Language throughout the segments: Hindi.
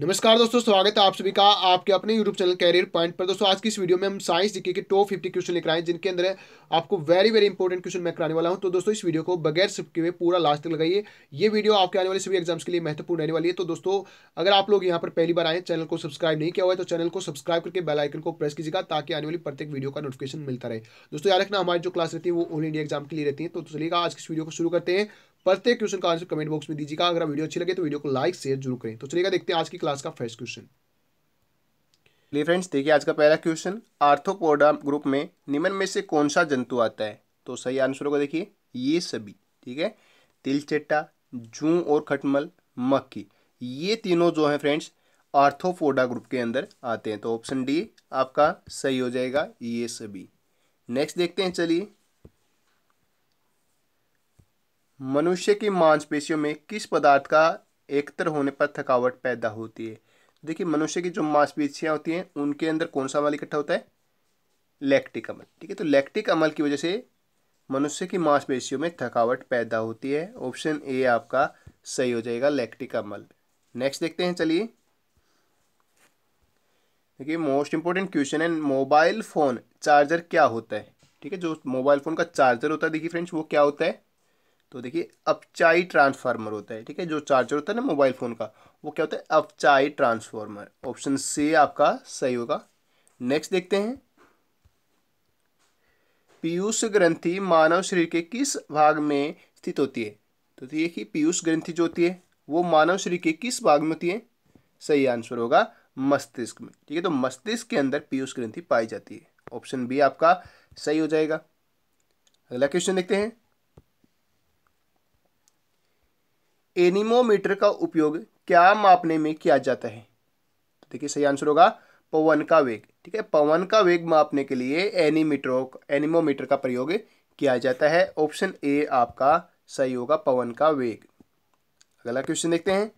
नमस्कार दोस्तों स्वागत है आप सभी का आपके अपने यूट्यूब चैनल कैरियर पॉइंट पर दोस्तों आज की इस वीडियो में हम साइंस जीके के टॉप फिफ्टी क्वेश्चन लेकर आए जिनके अंदर आपको वेरी वेरी इंपॉर्टेंट क्वेश्चन मैं कराने वाला हूं तो दोस्तों इस वीडियो को बगैर सबके हुए पूरा लास्ट तक लगाइए ये वीडियो आपके आने वाले सभी एग्जाम्स के लिए महत्वपूर्ण रहने वाली है तो दोस्तों अगर आप लोग यहाँ पर पहली बार आए चैनल को सब्सक्राइब नहीं किया हुआ है तो चैनल को सब्सक्राइब करके बेलाइकन को प्रेस कीजिएगा ताकि आने वाली प्रत्येक वीडियो का नोटिफिकेशन मिलता रहे दोस्तों याद रखना हमारी जो क्लास रहती है वो ऑल इंडिया एग्जाम के लिए रहती है तो, तो चलिएगा आज इस वीडियो को शुरू करते हैं प्रत्येक क्वेश्चन का आंसर कमेंट बॉक्स में दीजिएगा अगर वीडियो अच्छी लगे तो वीडियो को लाइक शेयर जरूर करें तो चलिएगा देखते हैं आज की क्लास का फर्स्ट क्वेश्चन चलिए फ्रेंड्स देखिए आज का पहला क्वेश्चन आर्थोपोडा ग्रुप में निम्न में से कौन सा जंतु आता है तो सही आंसर होगा देखिए ये सभी ठीक है तिलचट्टा जू और खटमल मक्की ये तीनों जो हैं फ्रेंड्स आर्थोपोडा ग्रुप के अंदर आते हैं तो ऑप्शन डी आपका सही हो जाएगा ये सभी नेक्स्ट देखते हैं चलिए मनुष्य की मांसपेशियों में किस पदार्थ का एकत्र होने पर थकावट पैदा होती है देखिए मनुष्य की जो मांसपेशियाँ होती हैं उनके अंदर कौन सा अमल इकट्ठा होता है लैक्टिक अमल ठीक है तो लैक्टिक अमल की वजह से मनुष्य की मांसपेशियों में थकावट पैदा होती है ऑप्शन ए आपका सही हो जाएगा लैक्टिक अमल नेक्स्ट देखते हैं चलिए देखिए मोस्ट इंपॉर्टेंट क्वेश्चन है मोबाइल फ़ोन चार्जर क्या होता है ठीक है जो मोबाइल फ़ोन का चार्जर होता है देखिए फ्रेंड्स वो क्या होता है तो देखिए अपचाई ट्रांसफार्मर होता है ठीक है जो चार्जर होता है ना मोबाइल फ़ोन का वो क्या होता है अपचाई ट्रांसफार्मर ऑप्शन सी आपका सही होगा नेक्स्ट देखते हैं पीयूष ग्रंथि मानव शरीर के किस भाग में स्थित होती है तो देखिए कि पीयूष ग्रंथि जो होती है वो मानव शरीर के किस भाग में होती है सही आंसर होगा मस्तिष्क में ठीक है तो मस्तिष्क के अंदर पीयूष ग्रंथि पाई जाती है ऑप्शन बी आपका सही हो जाएगा अगला क्वेश्चन देखते हैं एनिमोमीटर का उपयोग क्या मापने में किया जाता है तो देखिए सही आंसर होगा पवन का वेग ठीक है पवन का वेग मापने के लिए एनीमीटरों एनिमोमीटर का प्रयोग किया जाता है ऑप्शन ए आपका सही होगा पवन का वेग अगला क्वेश्चन देखते हैं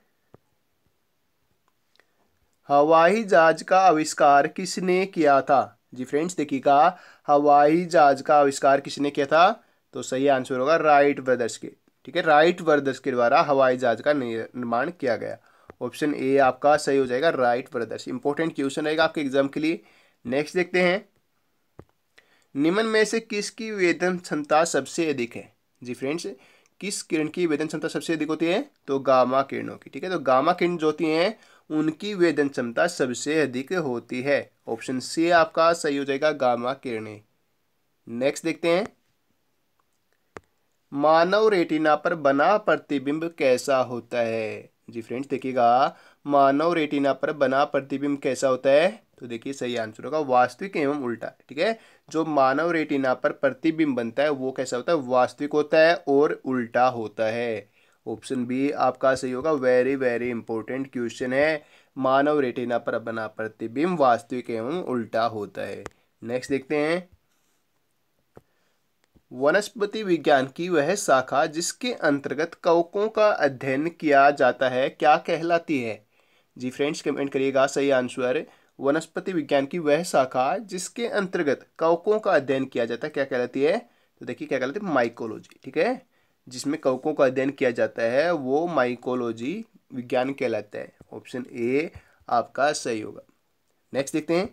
हवाई जहाज का आविष्कार किसने किया था जी फ्रेंड्स देखिएगा हवाई जहाज का आविष्कार किसने किया था तो सही आंसर होगा राइट ब्रदर्स के ठीक है राइट ब्रदर्स के द्वारा हवाई जहाज का निर्माण किया गया ऑप्शन ए आपका सही हो जाएगा राइट ब्रदर्स इंपॉर्टेंट क्वेश्चन रहेगा आपके एग्जाम के लिए नेक्स्ट देखते हैं निम्न में से किसकी वेतन क्षमता सबसे अधिक है जी फ्रेंड्स किस किरण की वेतन क्षमता सबसे अधिक होती है तो गामा किरणों की ठीक है तो गामा किरण जो होती हैं उनकी वेतन क्षमता सबसे अधिक होती है ऑप्शन सी आपका सही हो जाएगा गामा किरणें नेक्स्ट देखते हैं मानव रेटिना पर बना प्रतिबिंब कैसा होता है जी फ्रेंड्स देखिएगा मानव रेटिना पर बना प्रतिबिंब कैसा होता है तो देखिए सही आंसर होगा वास्तविक एवं उल्टा ठीक है जो मानव रेटिना पर प्रतिबिंब बनता है वो कैसा होता है वास्तविक होता है और उल्टा होता है ऑप्शन बी आपका सही होगा वेरी वेरी इंपॉर्टेंट क्वेश्चन है मानव रेटिना पर बना प्रतिबिंब वास्तविक एवं उल्टा होता है नेक्स्ट देखते हैं वनस्पति विज्ञान की वह शाखा जिसके अंतर्गत कवकों का अध्ययन किया जाता है क्या कहलाती है जी फ्रेंड्स कमेंट करिएगा सही आंसर वनस्पति विज्ञान की वह शाखा जिसके अंतर्गत कवकों का अध्ययन किया जाता है क्या कहलाती है तो देखिए क्या कहलाती है माइकोलॉजी ठीक है जिसमें कवकों का अध्ययन किया जाता है वो माइकोलॉजी विज्ञान कहलाता है ऑप्शन ए आपका सही होगा नेक्स्ट देखते हैं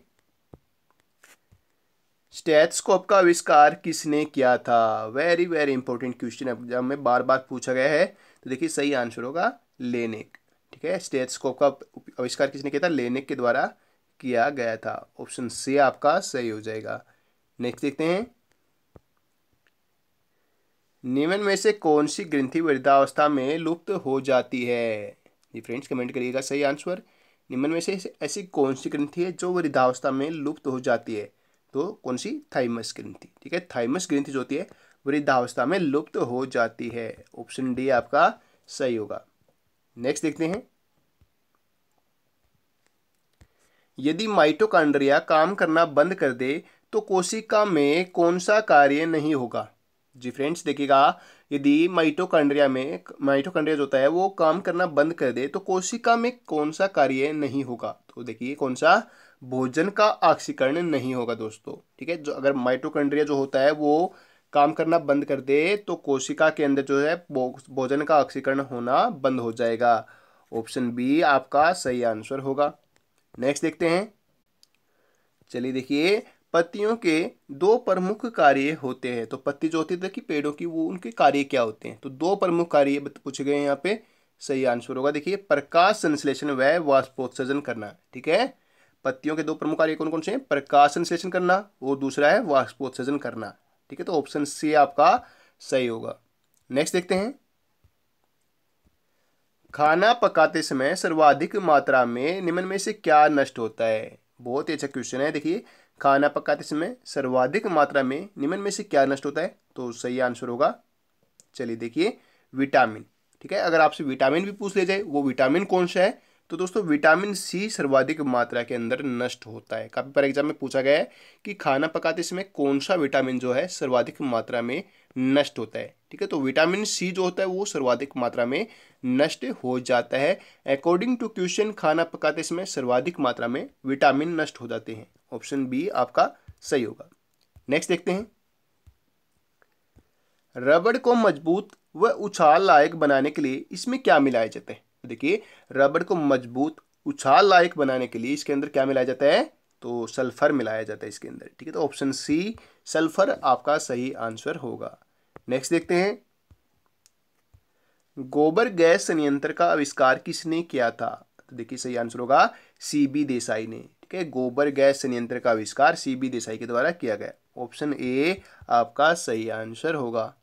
स्टेथस्कोप का आविष्कार किसने किया था very very important question exam में बार बार पूछा गया है तो देखिए सही आंसर होगा लेनेक ठीक है स्टेथस्कोप का आविष्कार किसने किया था लेनेक के द्वारा किया गया था ऑप्शन सी आपका सही हो जाएगा नेक्स्ट देखते हैं निम्न में से कौन सी ग्रंथि वृद्धावस्था में लुप्त हो जाती है ये फ्रेंड्स कमेंट करिएगा सही आंसर निम्न में से ऐसी कौन सी ग्रंथि है जो वृद्धावस्था में लुप्त हो जाती है तो कौन सी थाइमस ग्रंथि ठीक है थाइमस ग्रंथि जो होती है वृद्धावस्था में लुप्त हो जाती है ऑप्शन डी आपका सही होगा नेक्स्ट देखते हैं यदि माइटोकांड्रिया काम करना बंद कर दे तो कोशिका में कौन सा कार्य नहीं होगा जी फ्रेंड्स देखिएगा यदि माइटोकांड्रिया में माइटोकांड्रिया जो होता है वो काम करना बंद कर दे तो कोशिका में कौन सा कार्य नहीं होगा तो देखिए कौन सा भोजन का ऑक्सीकरण नहीं होगा दोस्तों ठीक है जो अगर माइटोकॉन्ड्रिया जो होता है वो काम करना बंद कर दे तो कोशिका के अंदर जो है भोजन का ऑक्सीकरण होना बंद हो जाएगा ऑप्शन बी आपका सही आंसर होगा नेक्स्ट देखते हैं चलिए देखिए पत्तियों के दो प्रमुख कार्य होते हैं तो पत्ती जो होती है देखिए पेड़ों की वो उनके कार्य क्या होते हैं तो दो प्रमुख कार्य पूछे गए हैं यहाँ पे सही आंसर होगा देखिए प्रकाश संश्लेषण व वाष्पोत्सर्जन करना ठीक है पत्तियों के दो प्रमुख कार्य कौन कौन से हैं प्रकाश संश्लेषण करना और दूसरा है वाष्पोत्सर्जन करना ठीक है तो ऑप्शन सी आपका सही होगा नेक्स्ट देखते हैं खाना पकाते समय सर्वाधिक मात्रा में निम्न में से क्या नष्ट होता है बहुत ही अच्छा क्वेश्चन है देखिए खाना पकाते समय सर्वाधिक मात्रा में निम्न में से क्या नष्ट होता है तो सही आंसर होगा चलिए देखिए विटामिन ठीक है अगर आपसे विटामिन भी पूछ लिया जाए वो विटामिन कौन सा है तो दोस्तों विटामिन सी सर्वाधिक मात्रा के अंदर नष्ट होता है काफ़ी बार एग्जाम में पूछा गया है कि खाना पकाते समय कौन सा विटामिन जो है सर्वाधिक मात्रा में नष्ट होता है ठीक है तो विटामिन सी जो होता है वो सर्वाधिक मात्रा में नष्ट हो जाता है अकॉर्डिंग टू क्वेश्चन खाना पकाते समय सर्वाधिक मात्रा में विटामिन नष्ट हो जाते हैं ऑप्शन बी आपका सही होगा नेक्स्ट देखते हैं रबड़ को मजबूत व उछाल लायक बनाने के लिए इसमें क्या मिलाया जाता है तो देखिए रबड़ को मजबूत उछाल लायक बनाने के लिए इसके अंदर क्या मिलाया जाता है तो सल्फर मिलाया जाता है इसके अंदर ठीक है तो ऑप्शन सी सल्फर आपका सही आंसर होगा नेक्स्ट देखते हैं गोबर गैस संयंत्र का आविष्कार किसने किया था तो देखिए सही आंसर होगा सी बी देसाई ने ठीक है गोबर गैस संयंत्र का आविष्कार सी बी देसाई के द्वारा किया गया ऑप्शन ए आपका सही आंसर होगा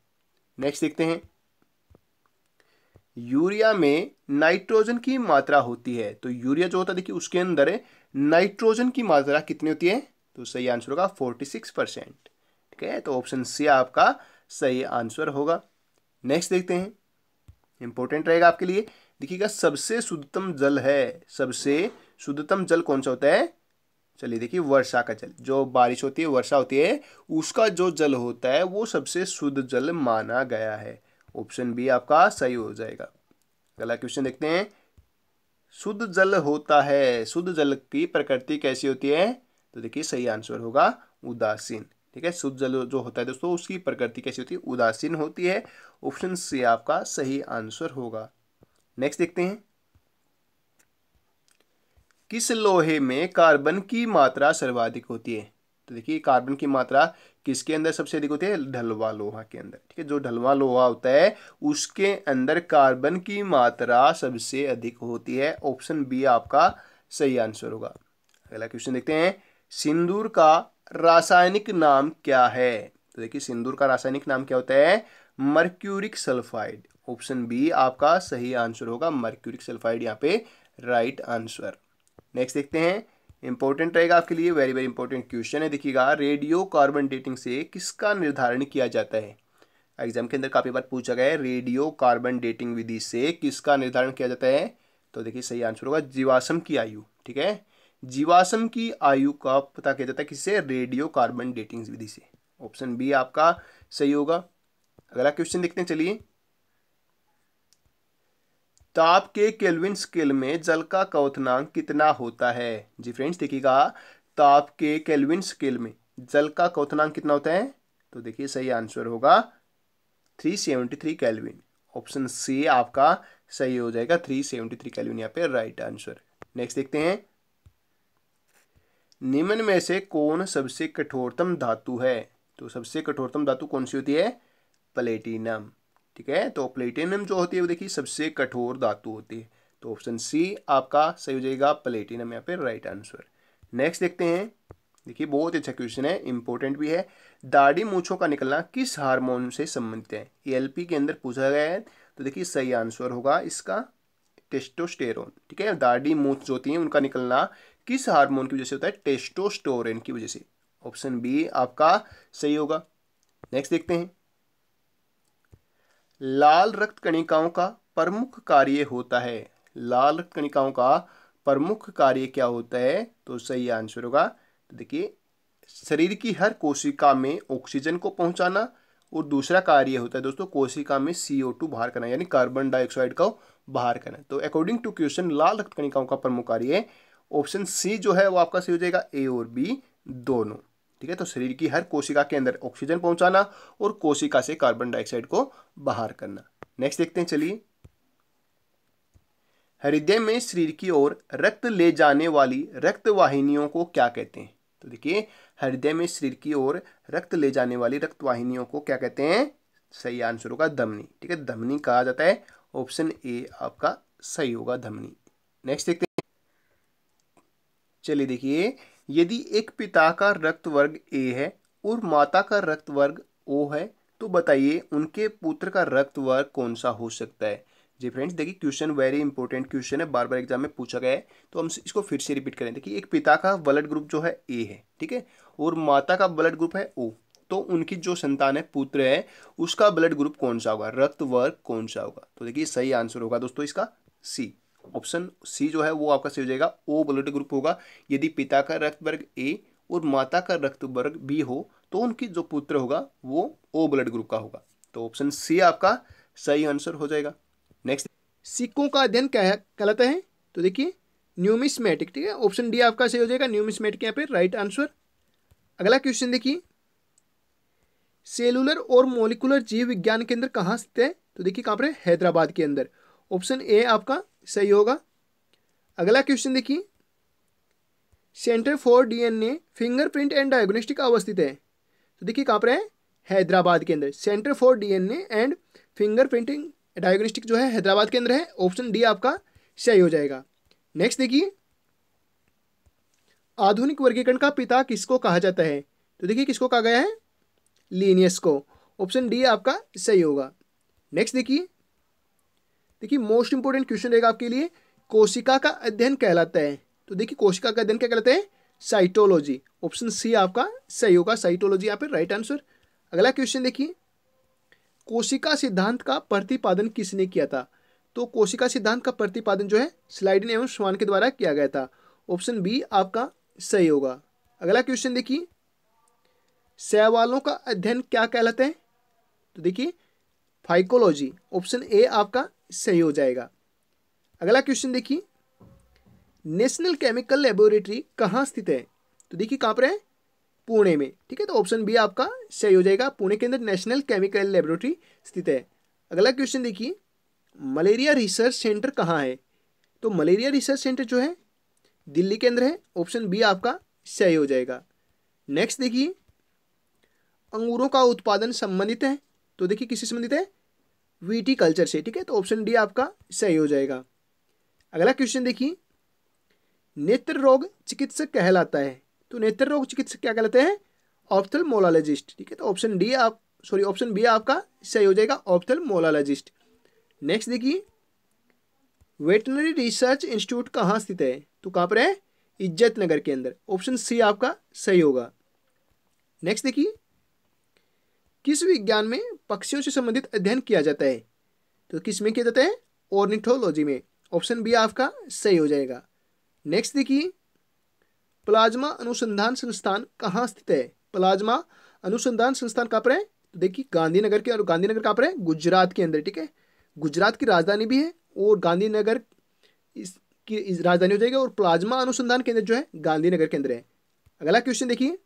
नेक्स्ट देखते हैं यूरिया में नाइट्रोजन की मात्रा होती है तो यूरिया जो होता है देखिए उसके अंदर नाइट्रोजन की मात्रा कितनी होती है तो सही आंसर होगा फोर्टी सिक्स परसेंट ठीक है तो ऑप्शन सी आपका सही आंसर होगा नेक्स्ट देखते हैं इंपॉर्टेंट रहेगा आपके लिए देखिएगा सबसे शुद्धतम जल है सबसे शुद्धतम जल कौन सा होता है चलिए देखिए वर्षा का जल जो बारिश होती है वर्षा होती है उसका जो जल होता है वो सबसे शुद्ध जल माना गया है ऑप्शन बी आपका सही हो जाएगा अगला क्वेश्चन देखते हैं शुद्ध जल होता है शुद्ध जल की प्रकृति कैसी होती है तो देखिए सही आंसर होगा उदासीन ठीक है शुद्ध जल जो होता है दोस्तों उसकी प्रकृति कैसी होती है उदासीन होती है ऑप्शन सी आपका सही आंसर होगा नेक्स्ट देखते हैं किस लोहे में कार्बन की मात्रा सर्वाधिक होती है तो देखिए कार्बन की मात्रा किसके अंदर सबसे अधिक होती है ढलवा लोहा के अंदर ठीक है जो ढलवा लोहा होता है उसके अंदर कार्बन की मात्रा सबसे अधिक होती है ऑप्शन बी आपका सही आंसर होगा अगला क्वेश्चन देखते हैं सिंदूर का रासायनिक नाम क्या है तो देखिए सिंदूर का रासायनिक नाम क्या होता है मर्क्यूरिक सल्फाइड ऑप्शन बी आपका सही आंसर होगा मर्क्यूरिक सल्फाइड यहाँ पे राइट आंसर नेक्स्ट देखते हैं इंपॉर्टेंट रहेगा आपके लिए वेरी वेरी इंपॉर्टेंट क्वेश्चन है देखिएगा रेडियो कार्बन डेटिंग से किसका निर्धारण किया जाता है एग्जाम के अंदर काफ़ी बार पूछा गया है रेडियो कार्बन डेटिंग विधि से किसका निर्धारण किया जाता है तो देखिए सही आंसर होगा जीवाश्म की आयु ठीक है जीवाश्म की आयु का पता किया जाता है किससे रेडियो कार्बन डेटिंग विधि से ऑप्शन बी आपका सही होगा अगला क्वेश्चन देखते हैं चलिए ताप के केल्विन स्केल में जल का क्वथनांक कितना होता है जी फ्रेंड्स देखिएगा ताप के केल्विन स्केल में जल का क्वथनांक कितना होता है तो देखिए सही आंसर होगा 373 केल्विन ऑप्शन सी आपका सही हो जाएगा 373 केल्विन यहाँ पे राइट आंसर नेक्स्ट देखते हैं निम्न में से कौन सबसे कठोरतम धातु है तो सबसे कठोरतम धातु कौन सी होती है प्लेटिनम ठीक है तो प्लेटिनम जो होती है वो देखिए सबसे कठोर धातु होती है तो ऑप्शन सी आपका सही हो जाएगा प्लेटिनम यहाँ पे राइट आंसर नेक्स्ट देखते हैं देखिए बहुत अच्छा क्वेश्चन है इंपॉर्टेंट भी है दाढ़ी मूछों का निकलना किस हार्मोन से संबंधित है एलपी के अंदर पूछा गया है तो देखिए सही आंसर होगा इसका टेस्टोस्टेरोन ठीक है दाढ़ी मूछ जो होती है उनका निकलना किस हार्मोन की वजह से होता है टेस्टोस्टोरेन की वजह से ऑप्शन बी आपका सही होगा नेक्स्ट देखते हैं लाल रक्त कणिकाओं का प्रमुख कार्य होता है लाल रक्त कणिकाओं का प्रमुख कार्य क्या होता है तो सही आंसर होगा तो देखिए शरीर की हर कोशिका में ऑक्सीजन को पहुंचाना और दूसरा कार्य होता है दोस्तों कोशिका में सी ओ टू बाहर करना यानी कार्बन डाइऑक्साइड का बाहर करना तो अकॉर्डिंग टू क्वेश्चन लाल रक्त कणिकाओं का प्रमुख कार्य ऑप्शन सी जो है वो आपका सही हो जाएगा ए और बी दोनों ठीक है तो शरीर की हर कोशिका के अंदर ऑक्सीजन पहुंचाना और कोशिका से कार्बन डाइऑक्साइड को बाहर करना नेक्स्ट देखते हैं चलिए हृदय में शरीर की ओर रक्त ले जाने वाली रक्त वाहिनियों को क्या कहते हैं तो देखिए हृदय में शरीर की ओर रक्त ले जाने वाली रक्त वाहिनियों को क्या कहते हैं सही आंसर होगा धमनी ठीक है धमनी कहा जाता है ऑप्शन ए आपका सही होगा धमनी नेक्स्ट देखते हैं चलिए देखिए यदि एक पिता का रक्त वर्ग ए है और माता का रक्त वर्ग ओ है तो बताइए उनके पुत्र का रक्त वर्ग कौन सा हो सकता है जी फ्रेंड्स देखिए क्वेश्चन वेरी इंपॉर्टेंट क्वेश्चन है बार बार एग्जाम में पूछा गया है तो हम इसको फिर से रिपीट करें देखिए एक पिता का ब्लड ग्रुप जो है ए है ठीक है और माता का ब्लड ग्रुप है ओ तो उनकी जो संतान है पुत्र है उसका ब्लड ग्रुप कौन सा होगा रक्त वर्ग कौन सा होगा तो देखिए सही आंसर होगा दोस्तों इसका सी ऑप्शन सी जो है वो आपका सही हो जाएगा ओ ब्लड ग्रुप होगा यदि पिता का रक्त वर्ग ए और माता का रक्त वर्ग बी हो तो उनकी जो पुत्र होगा वो ओ ब्लड ग्रुप का होगा तो ऑप्शन सी आपका सही आंसर हो जाएगा नेक्स्ट सिक्कों का अध्ययन क्या है कहलाता है तो देखिए न्यूमिसमेटिक ठीक है ऑप्शन डी आपका सही हो जाएगा न्यूमिसमेटिक यहाँ पे राइट आंसर अगला क्वेश्चन देखिए सेलुलर और मोलिकुलर जीव विज्ञान केंद्र कहाँ स्थित है तो देखिए कहाँ पर हैदराबाद के अंदर ऑप्शन ए आपका सही होगा अगला क्वेश्चन देखिए center for DNA fingerprint and diagnostic अवस्थित है तो देखिए कहाँ पर है हैदराबाद के अंदर center for DNA and fingerprinting diagnostic जो है हैदराबाद के अंदर है ऑप्शन डी आपका सही हो जाएगा नेक्स्ट देखिए आधुनिक वर्गीकरण का पिता किसको कहा जाता है तो देखिए किसको कहा गया है लीनियस को ऑप्शन डी आपका सही होगा नेक्स्ट देखिए देखिए मोस्ट इंपोर्टेंट क्वेश्चन रहेगा आपके लिए कोशिका का अध्ययन कहलाता है तो देखिए कोशिका का अध्ययन क्या कहलाता है साइटोलॉजी ऑप्शन सी आपका सही होगा साइटोलॉजी यहाँ पे राइट आंसर अगला क्वेश्चन देखिए कोशिका सिद्धांत का प्रतिपादन किसने किया था तो कोशिका सिद्धांत का प्रतिपादन जो है स्लाइडिन एवं श्वान के द्वारा किया गया था ऑप्शन बी आपका सही होगा अगला क्वेश्चन देखिए सैवालों का अध्ययन क्या कहलाते हैं तो देखिए फाइकोलॉजी ऑप्शन ए आपका सही हो जाएगा अगला क्वेश्चन देखिए नेशनल केमिकल लेबोरेटरी कहाँ स्थित है तो देखिए कहाँ पर है पुणे में ठीक है तो ऑप्शन बी आपका सही हो जाएगा पुणे के अंदर नेशनल केमिकल लेबोरेटरी स्थित है अगला क्वेश्चन देखिए मलेरिया रिसर्च सेंटर कहाँ है तो मलेरिया रिसर्च सेंटर जो है दिल्ली के अंदर है ऑप्शन बी आपका सही हो जाएगा नेक्स्ट देखिए अंगूरों का उत्पादन संबंधित है तो देखिए किससे संबंधित है कल्चर से ठीक है तो ऑप्शन डी आपका सही हो जाएगा अगला क्वेश्चन देखिए नेत्र रोग चिकित्सक कहलाता है तो नेत्र रोग चिकित्सक क्या कहलाते हैं ऑप्थलमोलॉजिस्ट ठीक है तो ऑप्शन डी आप सॉरी ऑप्शन बी आपका सही हो जाएगा ऑप्थलमोलॉजिस्ट नेक्स्ट देखिए वेटनरी रिसर्च इंस्टीट्यूट कहाँ स्थित है तो कहाँ पर है इज्जत नगर के अंदर ऑप्शन सी आपका सही होगा नेक्स्ट देखिए किस विज्ञान में पक्षियों से संबंधित अध्ययन किया जाता है तो किस में किया जाता है ऑर्निथोलॉजी में ऑप्शन बी आपका सही हो जाएगा नेक्स्ट देखिए प्लाज्मा अनुसंधान संस्थान कहाँ स्थित है प्लाज्मा अनुसंधान संस्थान कहाँ पर है तो देखिए गांधीनगर के और गांधीनगर कहाँ पर है गुजरात के अंदर ठीक है गुजरात की राजधानी भी है और गांधीनगर इसकी राजधानी हो जाएगी और प्लाज्मा अनुसंधान केंद्र जो है गांधीनगर के अंदर है अगला क्वेश्चन देखिए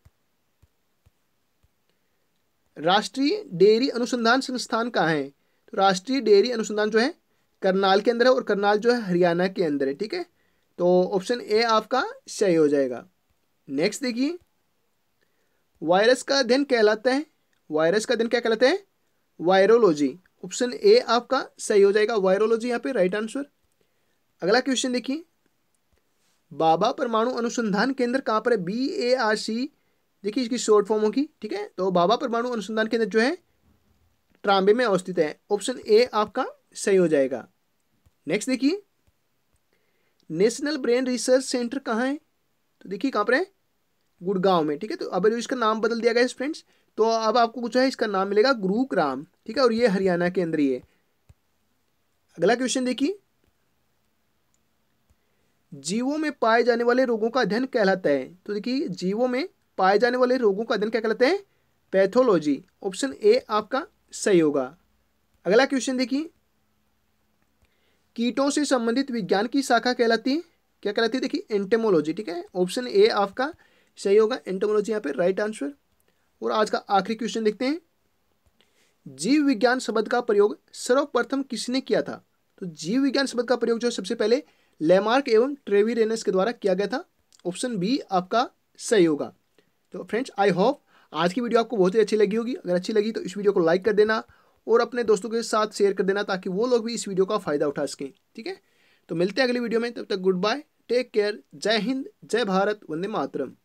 राष्ट्रीय डेयरी अनुसंधान संस्थान कहाँ है तो राष्ट्रीय डेयरी अनुसंधान जो है करनाल के अंदर है और करनाल जो है हरियाणा के अंदर है ठीक है तो ऑप्शन ए आपका सही हो जाएगा नेक्स्ट देखिए वायरस का अध्ययन कहलाता है वायरस का अध्ययन क्या कहलाता है वायरोलॉजी ऑप्शन ए आपका सही हो जाएगा वायरोलॉजी यहाँ पे राइट आंसर अगला क्वेश्चन देखिए बाबा परमाणु अनुसंधान केंद्र कहाँ पर है बी ए आर सी देखिए इसकी शॉर्ट फॉर्म होगी ठीक है तो बाबा परमाणु अनुसंधान केंद्र जो है ट्रांबे में अवस्थित है ऑप्शन ए आपका सही हो जाएगा नेक्स्ट देखिए नेशनल ब्रेन रिसर्च सेंटर कहाँ है तो देखिए कहाँ पर है गुड़गांव में ठीक है तो अब इसका नाम बदल दिया गया है फ्रेंड्स तो अब आपको कुछ है इसका नाम मिलेगा गुरुग्राम ठीक है और ये हरियाणा के अंदर ही है अगला क्वेश्चन देखिए जीवों में पाए जाने वाले रोगों का अध्ययन कहलाता है तो देखिए जीवों में पाए जाने वाले रोगों का अध्ययन क्या कहलाते हैं पैथोलॉजी ऑप्शन ए आपका सही होगा अगला क्वेश्चन देखिए कीटों से संबंधित विज्ञान की शाखा कहलाती है क्या कहलाती है देखिए एंटेमोलॉजी ठीक है ऑप्शन ए आपका सही होगा एंटेमोलॉजी यहाँ पे राइट आंसर और आज का आखिरी क्वेश्चन देखते हैं जीव विज्ञान शब्द का प्रयोग सर्वप्रथम किसने किया था तो जीव विज्ञान शब्द का प्रयोग जो है सबसे पहले लेमार्क एवं ट्रेवी रेनस के द्वारा किया गया था ऑप्शन बी आपका सही होगा तो फ्रेंड्स आई होप आज की वीडियो आपको बहुत ही अच्छी लगी होगी अगर अच्छी लगी तो इस वीडियो को लाइक कर देना और अपने दोस्तों के साथ शेयर कर देना ताकि वो लोग भी इस वीडियो का फ़ायदा उठा सकें ठीक है तो मिलते हैं अगली वीडियो में तब तक गुड बाय टेक केयर जय हिंद जय भारत वंदे मातरम